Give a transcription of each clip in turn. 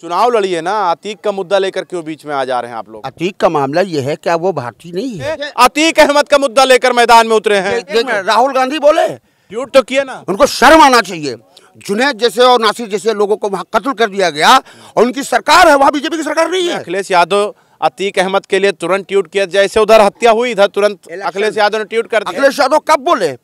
चुनाव लड़िए ना अतीक का मुद्दा लेकर क्यों बीच में आ जा रहे हैं आप लोग अतीक का मामला ये है क्या वो भारतीय नहीं है अतीक अहमद का मुद्दा लेकर मैदान में उतरे हैं राहुल गांधी बोले ट्यूट तो किया ना उनको शर्म आना चाहिए जुनेद जैसे और नासिर जैसे लोगों को वहाँ कत्ल कर दिया गया और उनकी सरकार है वहाँ बीजेपी की सरकार नहीं है अखिलेश यादव अतीक अहमद के लिए तुरंत ट्वीट किया जैसे उधर हत्या हुई इधर तुरंत अखिलेश यादव ने ट्वीट कर दिया अखिलेश यादव कब बोले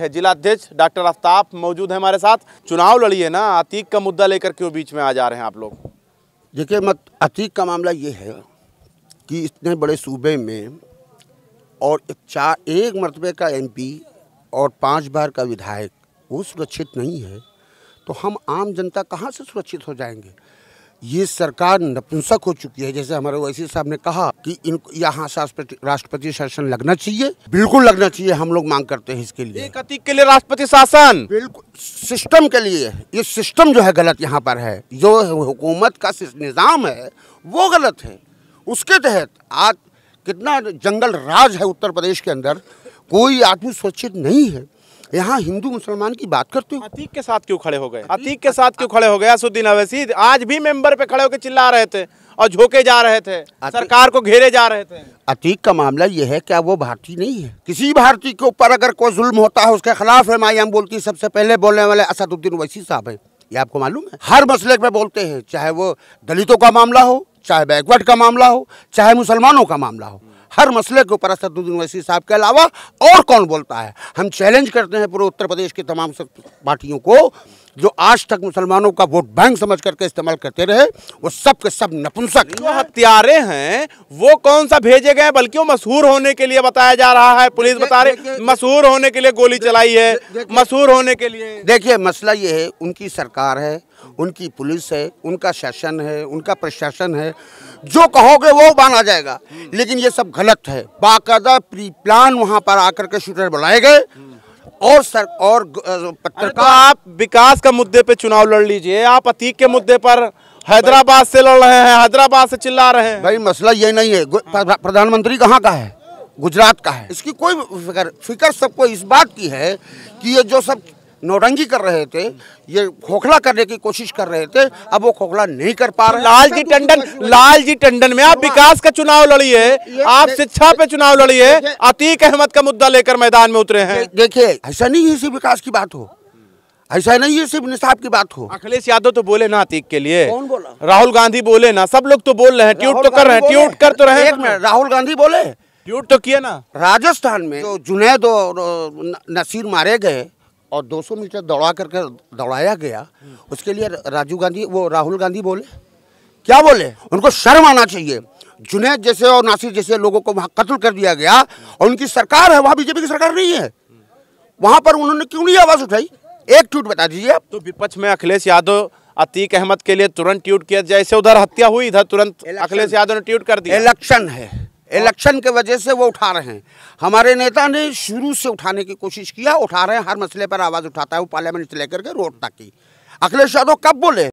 है जिला अध्यक्ष डॉक्टर आफ्ताब मौजूद है हमारे साथ चुनाव लड़िए ना अतीक का मुद्दा लेकर क्यों बीच में आ जा रहे हैं आप लोग देखिए मत अतीक का मामला ये है कि इतने बड़े सूबे में और एक चार एक मरतबे का एमपी और पांच बार का विधायक वो सुरक्षित नहीं है तो हम आम जनता कहाँ से सुरक्षित हो जाएंगे ये सरकार नपुंसक हो चुकी है जैसे हमारे वैसी साहब ने कहा कि इन यहाँ राष्ट्रपति शासन लगना चाहिए बिल्कुल लगना चाहिए हम लोग मांग करते हैं इसके लिए एक अतीक के लिए राष्ट्रपति शासन बिल्कुल सिस्टम के लिए ये सिस्टम जो है गलत यहाँ पर है जो हुकूमत का निज़ाम है वो गलत है उसके तहत आज कितना जंगल राज है उत्तर प्रदेश के अंदर कोई आदमी सुरक्षित नहीं है यहाँ हिंदू मुसलमान की बात करते हो अतीक के साथ क्यों खड़े हो गए अतीक के साथ क्यों खड़े हो गए असुद्दीन अवैसी आज भी मेंबर पे खड़े होकर चिल्ला रहे थे और झोंके जा रहे थे सरकार को घेरे जा रहे थे अतीक का मामला यह है क्या वो भारतीय नहीं है किसी भारतीय के ऊपर अगर कोई जुल्म होता है उसके खिलाफ है माई बोलती सबसे पहले बोलने वाले असदुद्दीन अवैसी साहब है ये आपको मालूम है हर मसले पे बोलते हैं चाहे वो दलितों का मामला हो चाहे बैकवर्ड का मामला हो चाहे मुसलमानों का मामला हो हर मसले के ऊपर असदुद्दीन वैसी साहब के अलावा और कौन बोलता है हम चैलेंज करते हैं पूरे उत्तर प्रदेश की तमाम पार्टियों को जो आज तक मुसलमानों का वोट बैंक समझ करके इस्तेमाल करते रहे वो सब के सब नपुंसक जो हत्यारे हैं वो कौन सा भेजे गए बल्कि वो मशहूर होने के लिए बताया जा रहा है पुलिस बता रही मशहूर होने के लिए गोली चलाई है मशहूर होने के लिए देखिए मसला ये है उनकी सरकार है उनकी पुलिस है उनका शासन है उनका प्रशासन है जो कहोगे वो माना जाएगा लेकिन ये सब गलत है बाकायदा प्री प्लान वहाँ पर आकर के शूटर बुलाए गए और सर और पत्रकार तो आप विकास का मुद्दे पे चुनाव लड़ लीजिए आप अतीक के मुद्दे पर हैदराबाद से लड़ रहे हैं हैदराबाद से चिल्ला रहे हैं भाई मसला ये नहीं है प्रधानमंत्री कहाँ का है गुजरात का है इसकी कोई फिक्र फिक्र सबको इस बात की है कि ये जो सब नोरंगी कर रहे थे ये खोखला करने की कोशिश कर रहे थे अब वो खोखला नहीं कर पा रहे जी टंडन जी टंडन में आप विकास का चुनाव लड़िए आप शिक्षा पे चुनाव लड़िए अतीक अहमद का मुद्दा लेकर मैदान में उतरे हैं देखिए ऐसा नहीं है सिर्फ विकास की बात हो ऐसा नहीं है सिर्फ निशाब की बात हो अखिलेश यादव तो बोले ना अतीक के लिए कौन बोला राहुल गांधी बोले ना सब लोग तो बोल रहे हैं ट्यूट तो कर रहे हैं ट्यूट कर तो रहे हैं राहुल गांधी बोले ट्यूट तो किया ना राजस्थान में जो तो जुनेद और नसीर मारे गए और 200 मीटर दौड़ा करके दौड़ाया गया उसके लिए राजीव गांधी वो राहुल गांधी बोले क्या बोले उनको शर्म आना चाहिए जुनेद जैसे और नासिर जैसे लोगों को वहाँ कत्ल कर दिया गया और उनकी सरकार है वहाँ बीजेपी की सरकार नहीं है वहाँ पर उन्होंने क्यों नहीं आवाज़ उठाई एक ट्वीट बता दीजिए आप तो विपक्ष में अखिलेश यादव अतीक अहमद के लिए तुरंत ट्वीट किया जैसे उधर हत्या हुई था तुरंत अखिलेश यादव ने ट्वीट कर दिया इलेक्शन है इलेक्शन के वजह से वो उठा रहे हैं हमारे नेता ने शुरू से उठाने की कोशिश किया उठा रहे हैं हर मसले पर आवाज़ उठाता है वो पार्लियामेंट से लेकर के रोड तक की अखिलेश यादव कब बोले